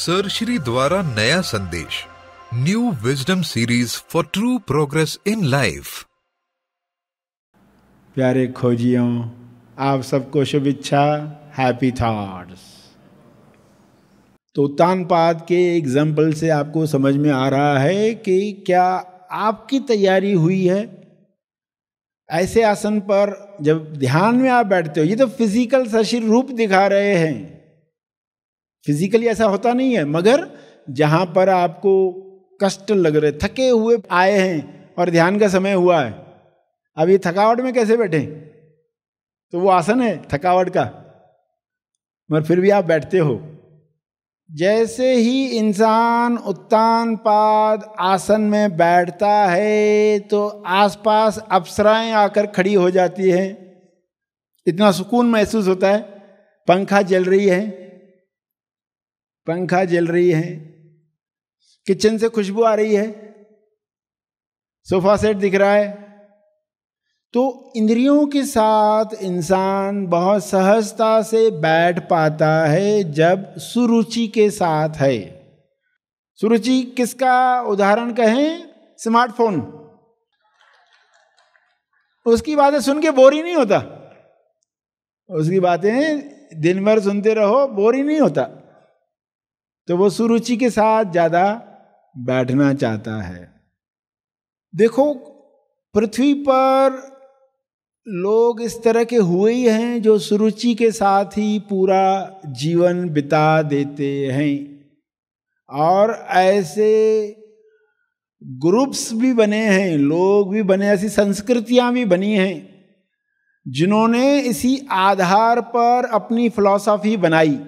श्री द्वारा नया संदेश new wisdom series for true progress in life प्यारे खोजियों आप सबको इच्छा हैप्पी थॉट्स तो तानपाद के एग्जाम्पल से आपको समझ में आ रहा है कि क्या आपकी तैयारी हुई है ऐसे आसन पर जब ध्यान में आप बैठते हो ये तो फिजिकल शरीर रूप दिखा रहे हैं फिजिकली ऐसा होता नहीं है मगर जहाँ पर आपको कष्ट लग रहे थके हुए आए हैं और ध्यान का समय हुआ है अब ये थकावट में कैसे बैठे तो वो आसन है थकावट का मगर फिर भी आप बैठते हो जैसे ही इंसान उत्तान पाद आसन में बैठता है तो आसपास अप्सराएं आकर खड़ी हो जाती हैं इतना सुकून महसूस होता है पंखा जल रही है पंखा जल रही है किचन से खुशबू आ रही है सोफा सेट दिख रहा है तो इंद्रियों के साथ इंसान बहुत सहजता से बैठ पाता है जब सुरुचि के साथ है सुरुचि किसका उदाहरण कहें स्मार्टफोन उसकी बातें सुन के बोर ही नहीं होता उसकी बातें दिन भर सुनते रहो बोर ही नहीं होता तो वो सुरुचि के साथ ज़्यादा बैठना चाहता है देखो पृथ्वी पर लोग इस तरह के हुए ही हैं जो सुरुचि के साथ ही पूरा जीवन बिता देते हैं और ऐसे ग्रुप्स भी बने हैं लोग भी बने ऐसी संस्कृतियां भी बनी हैं जिन्होंने इसी आधार पर अपनी फिलॉसफी बनाई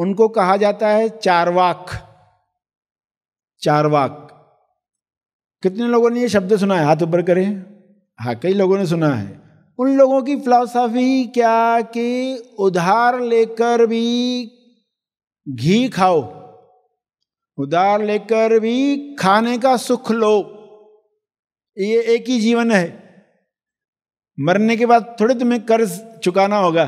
उनको कहा जाता है चारवाक चारवाक कितने लोगों ने ये शब्द सुना है हाथ ऊपर करें हाँ कई लोगों ने सुना है उन लोगों की फिलॉसफी क्या कि उधार लेकर भी घी खाओ उधार लेकर भी खाने का सुख लो ये एक ही जीवन है मरने के बाद थोड़े तुम्हें कर्ज चुकाना होगा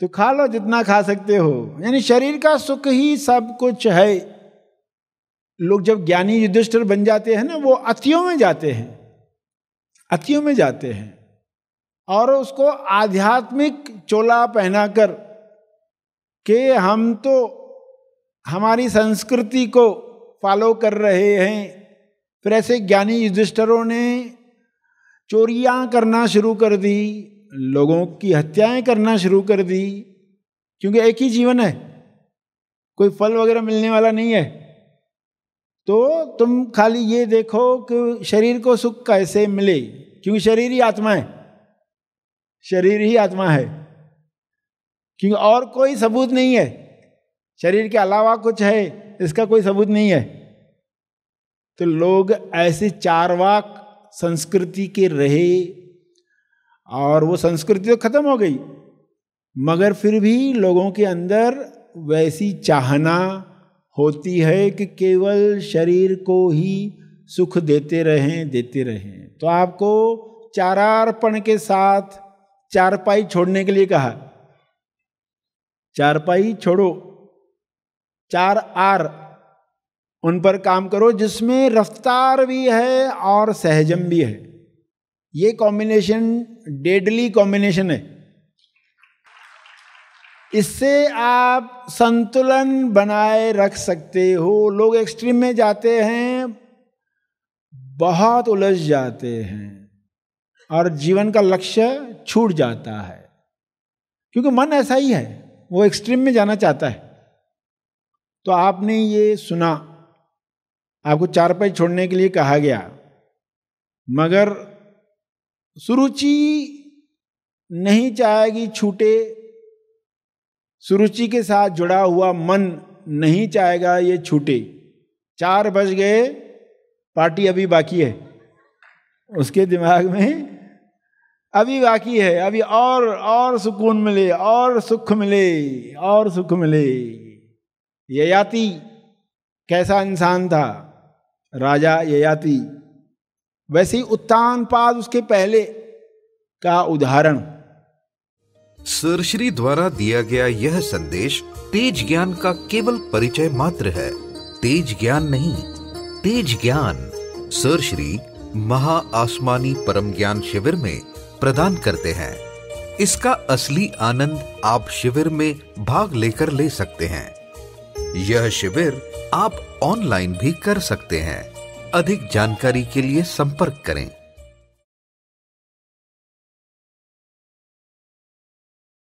तो खा लो जितना खा सकते हो यानी शरीर का सुख ही सब कुछ है लोग जब ज्ञानी युधिष्ठिर बन जाते हैं ना वो अतियों में जाते हैं अतियों में जाते हैं और उसको आध्यात्मिक चोला पहनाकर के हम तो हमारी संस्कृति को फॉलो कर रहे हैं फिर ऐसे ज्ञानी युधिष्ठरों ने चोरियां करना शुरू कर दी लोगों की हत्याएं करना शुरू कर दी क्योंकि एक ही जीवन है कोई फल वगैरह मिलने वाला नहीं है तो तुम खाली ये देखो कि शरीर को सुख कैसे मिले क्योंकि शरीर ही आत्मा है शरीर ही आत्मा है क्योंकि और कोई सबूत नहीं है शरीर के अलावा कुछ है इसका कोई सबूत नहीं है तो लोग ऐसे चारवाक संस्कृति के रहे और वो संस्कृति तो खत्म हो गई मगर फिर भी लोगों के अंदर वैसी चाहना होती है कि केवल शरीर को ही सुख देते रहें देते रहें तो आपको चारार्पण के साथ चारपाई छोड़ने के लिए कहा चारपाई छोड़ो चार आर उन पर काम करो जिसमें रफ्तार भी है और सहजम भी है ये कॉम्बिनेशन डेडली कॉम्बिनेशन है इससे आप संतुलन बनाए रख सकते हो लोग एक्सट्रीम में जाते हैं बहुत उलझ जाते हैं और जीवन का लक्ष्य छूट जाता है क्योंकि मन ऐसा ही है वो एक्सट्रीम में जाना चाहता है तो आपने ये सुना आपको चार पैज छोड़ने के लिए कहा गया मगर सुरुचि नहीं चाहेगी छूटे सुरुचि के साथ जुड़ा हुआ मन नहीं चाहेगा ये छूटे चार बज गए पार्टी अभी बाकी है उसके दिमाग में अभी बाकी है अभी और और सुकून मिले और सुख मिले और सुख मिले ययाति कैसा इंसान था राजा ययाति वैसे ही उत्तान पाद उसके पहले का उदाहरण सरश्री द्वारा दिया गया यह संदेश तेज ज्ञान का केवल परिचय मात्र है तेज ज्ञान नहीं तेज ज्ञान सरश्री महा आसमानी परम ज्ञान शिविर में प्रदान करते हैं इसका असली आनंद आप शिविर में भाग लेकर ले सकते हैं यह शिविर आप ऑनलाइन भी कर सकते हैं अधिक जानकारी के लिए संपर्क करें